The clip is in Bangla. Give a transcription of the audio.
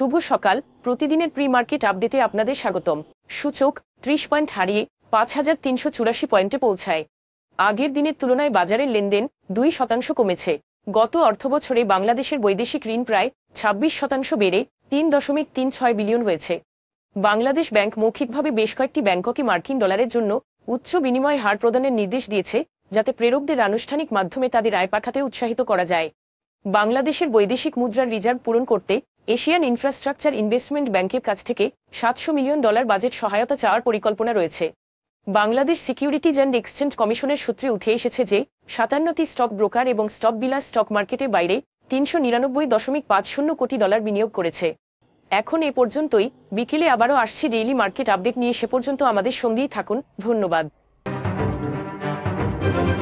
শুভ সকাল প্রতিদিনের প্রি মার্কেট আপডেটে আপনাদের স্বাগতম সূচক ত্রিশ পয়েন্ট হারিয়ে পাঁচ হাজার তিনশো চুরাশি পয়েন্টে পৌঁছায় আগের দিনের তুলনায় বাজারের লেনদেন দুই শতাংশ কমেছে গত অর্থবছরে বাংলাদেশের বৈদেশিক ঋণ প্রায় ছাব্বিশ শতাংশ বেড়ে তিন দশমিক তিন ছয় বিলিয়ন হয়েছে বাংলাদেশ ব্যাংক মৌখিকভাবে বেশ কয়েকটি ব্যাংককে মার্কিন ডলারের জন্য উচ্চ বিনিময় হার প্রদানের নির্দেশ দিয়েছে যাতে প্রেরকদের আনুষ্ঠানিক মাধ্যমে তাদের আয় পাঠাতে উৎসাহিত করা যায় বাংলাদেশের বৈদেশিক মুদ্রার রিজার্ভ পূরণ করতে এশিয়ান ইনফ্রাস্ট্রাকচার ইনভেস্টমেন্ট ব্যাংকের কাছ থেকে সাতশো মিলিয়ন ডলার বাজেট সহায়তা চাওয়ার পরিকল্পনা রয়েছে বাংলাদেশ সিকিউরিটিজ অ্যান্ড এক্সচেঞ্জ কমিশনের সূত্রে উঠে এসেছে যে সাতান্নটি স্টক ব্রোকার এবং স্টক বিলার স্টক মার্কেটের বাইরে তিনশো নিরানব্বই দশমিক পাঁচ শূন্য কোটি ডলার বিনিয়োগ করেছে এখন এ পর্যন্তই বিকেলে আবারও আসছি ডেইলি মার্কেট আপডেট নিয়ে সে পর্যন্ত আমাদের সঙ্গেই থাকুন ধন্যবাদ